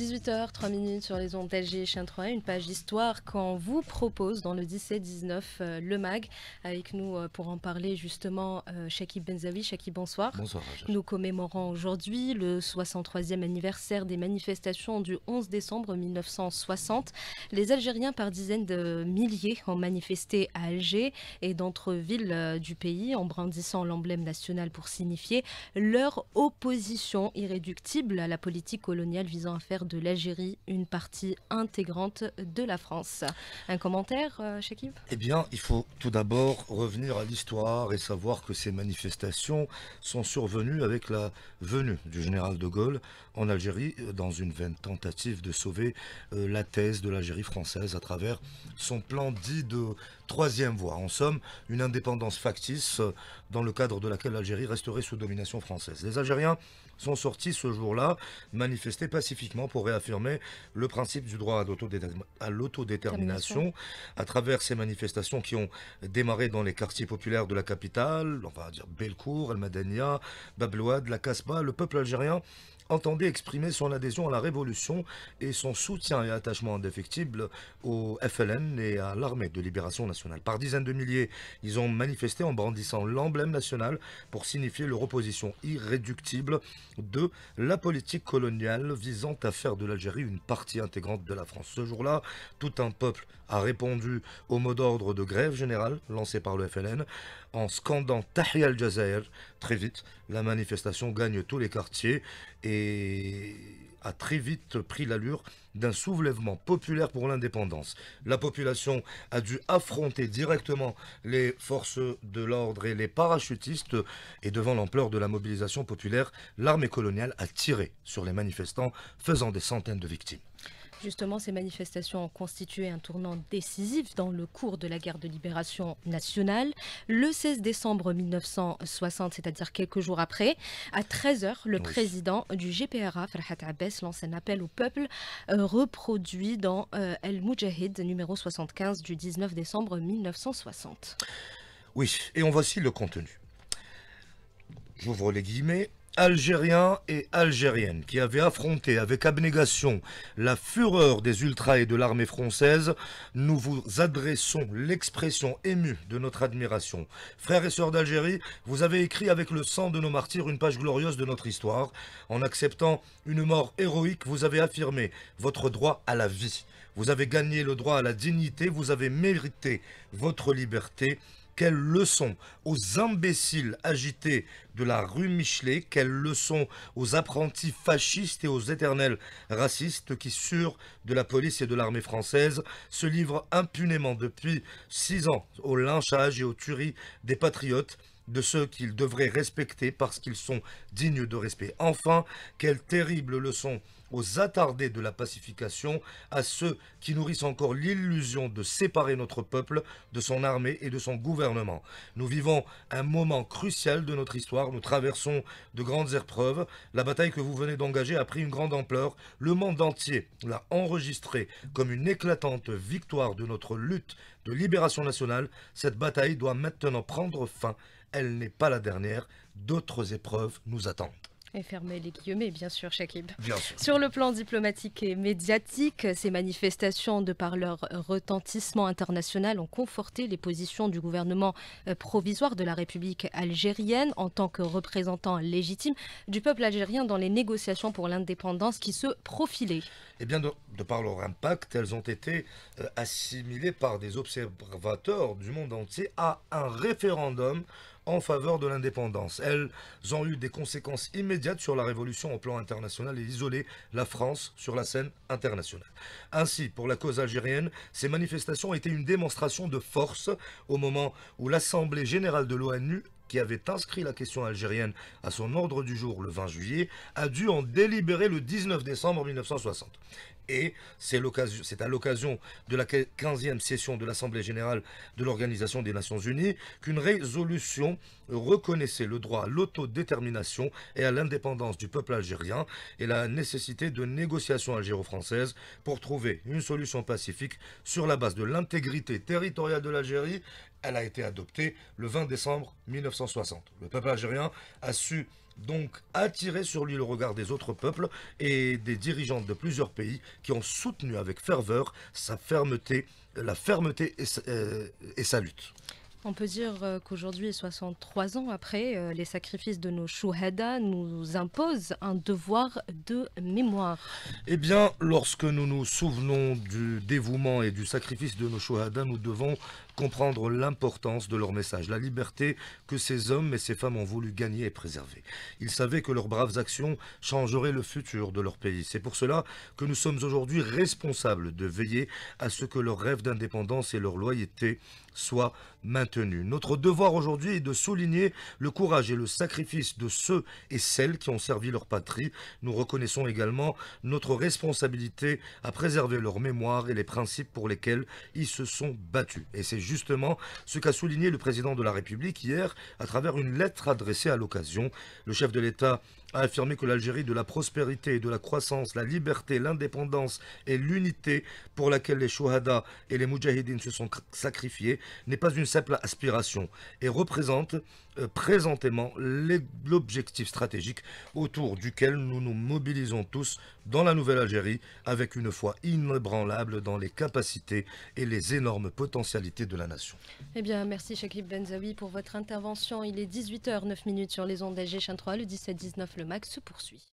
18h, 3 minutes sur les ondes d'Alger Chien 3 une page d'histoire qu'on vous propose dans le 17-19 euh, Le Mag. Avec nous euh, pour en parler justement, Chaki euh, Shaki Benzawi. bonsoir. Nous commémorons aujourd'hui le 63e anniversaire des manifestations du 11 décembre 1960. Les Algériens, par dizaines de milliers, ont manifesté à Alger et d'autres villes du pays en brandissant l'emblème national pour signifier leur opposition irréductible à la politique coloniale visant à faire de l'Algérie, une partie intégrante de la France. Un commentaire, Chakib euh, Eh bien, il faut tout d'abord revenir à l'histoire et savoir que ces manifestations sont survenues avec la venue du général de Gaulle en Algérie euh, dans une vaine tentative de sauver euh, la thèse de l'Algérie française à travers son plan dit de troisième voie. En somme, une indépendance factice dans le cadre de laquelle l'Algérie resterait sous domination française. Les Algériens sont sortis ce jour-là manifester pacifiquement pour réaffirmer le principe du droit à l'autodétermination à travers ces manifestations qui ont démarré dans les quartiers populaires de la capitale, on va dire Belcourt, El Madania, Bablouad, la Casbah, le peuple algérien entendait exprimer son adhésion à la révolution et son soutien et attachement indéfectible au FLN et à l'armée de libération nationale. Par dizaines de milliers, ils ont manifesté en brandissant l'emblème national pour signifier leur opposition irréductible de la politique coloniale visant à faire de l'Algérie une partie intégrante de la France. Ce jour-là, tout un peuple a répondu au mot d'ordre de grève générale lancé par le FLN en scandant Tahia al-Jazair. Très vite, la manifestation gagne tous les quartiers et et a très vite pris l'allure d'un soulèvement populaire pour l'indépendance. La population a dû affronter directement les forces de l'ordre et les parachutistes et devant l'ampleur de la mobilisation populaire, l'armée coloniale a tiré sur les manifestants faisant des centaines de victimes. Justement, ces manifestations ont constitué un tournant décisif dans le cours de la guerre de libération nationale. Le 16 décembre 1960, c'est-à-dire quelques jours après, à 13h, le président du GPRA, Farhat Abbas, lance un appel au peuple euh, reproduit dans euh, El Mujahid numéro 75 du 19 décembre 1960. Oui, et on voici le contenu. J'ouvre les guillemets. Algériens et Algériennes qui avaient affronté avec abnégation la fureur des ultras et de l'armée française, nous vous adressons l'expression émue de notre admiration. Frères et sœurs d'Algérie, vous avez écrit avec le sang de nos martyrs une page glorieuse de notre histoire. En acceptant une mort héroïque, vous avez affirmé votre droit à la vie. Vous avez gagné le droit à la dignité, vous avez mérité votre liberté. Quelle leçon aux imbéciles agités de la rue Michelet, quelle leçon aux apprentis fascistes et aux éternels racistes qui, sûrs de la police et de l'armée française, se livrent impunément depuis six ans au lynchage et aux tueries des patriotes de ceux qu'ils devraient respecter parce qu'ils sont dignes de respect. Enfin, quelle terrible leçon aux attardés de la pacification, à ceux qui nourrissent encore l'illusion de séparer notre peuple de son armée et de son gouvernement. Nous vivons un moment crucial de notre histoire, nous traversons de grandes épreuves, la bataille que vous venez d'engager a pris une grande ampleur, le monde entier l'a enregistrée comme une éclatante victoire de notre lutte de libération nationale, cette bataille doit maintenant prendre fin elle n'est pas la dernière. D'autres épreuves nous attendent. Et fermer les guillemets, bien sûr, Shakib. Sur le plan diplomatique et médiatique, ces manifestations, de par leur retentissement international, ont conforté les positions du gouvernement euh, provisoire de la République algérienne en tant que représentant légitime du peuple algérien dans les négociations pour l'indépendance qui se profilaient. Eh bien, de, par leur impact, elles ont été euh, assimilées par des observateurs du monde entier à un référendum en faveur de l'indépendance. Elles ont eu des conséquences immédiates sur la révolution au plan international et isolé la France sur la scène internationale. Ainsi, pour la cause algérienne, ces manifestations étaient une démonstration de force au moment où l'Assemblée générale de l'ONU qui avait inscrit la question algérienne à son ordre du jour le 20 juillet, a dû en délibérer le 19 décembre 1960 et c'est à l'occasion de la 15e session de l'Assemblée générale de l'Organisation des Nations Unies qu'une résolution reconnaissait le droit à l'autodétermination et à l'indépendance du peuple algérien et la nécessité de négociations algéro-françaises pour trouver une solution pacifique sur la base de l'intégrité territoriale de l'Algérie. Elle a été adoptée le 20 décembre 1960. Le peuple algérien a su donc attirer sur lui le regard des autres peuples et des dirigeants de plusieurs pays qui ont soutenu avec ferveur sa fermeté, la fermeté et sa, euh, lutte. On peut dire euh, qu'aujourd'hui, 63 ans après, euh, les sacrifices de nos shuhada nous imposent un devoir de mémoire. Eh bien, lorsque nous nous souvenons du dévouement et du sacrifice de nos shuhada, nous devons comprendre l'importance de leur message, la liberté que ces hommes et ces femmes ont voulu gagner et préserver. Ils savaient que leurs braves actions changeraient le futur de leur pays. C'est pour cela que nous sommes aujourd'hui responsables de veiller à ce que leur rêve d'indépendance et leur loyauté soient maintenus. Notre devoir aujourd'hui est de souligner le courage et le sacrifice de ceux et celles qui ont servi leur patrie. Nous reconnaissons également notre responsabilité à préserver leur mémoire et les principes pour lesquels ils se sont battus. Et c'est justement ce qu'a souligné le président de la République hier à travers une lettre adressée à l'occasion. Le chef de l'État a affirmé que l'Algérie de la prospérité et de la croissance, la liberté, l'indépendance et l'unité pour laquelle les Shouhada et les Moudjahidines se sont sacrifiés n'est pas une simple aspiration et représente euh, présentement l'objectif stratégique autour duquel nous nous mobilisons tous dans la nouvelle Algérie avec une foi inébranlable dans les capacités et les énormes potentialités de la nation. Eh bien, merci Shakib Benzaoui pour votre intervention. Il est 18h09 minutes sur les ondes d'AG 3, le 17-19 le mac se poursuit.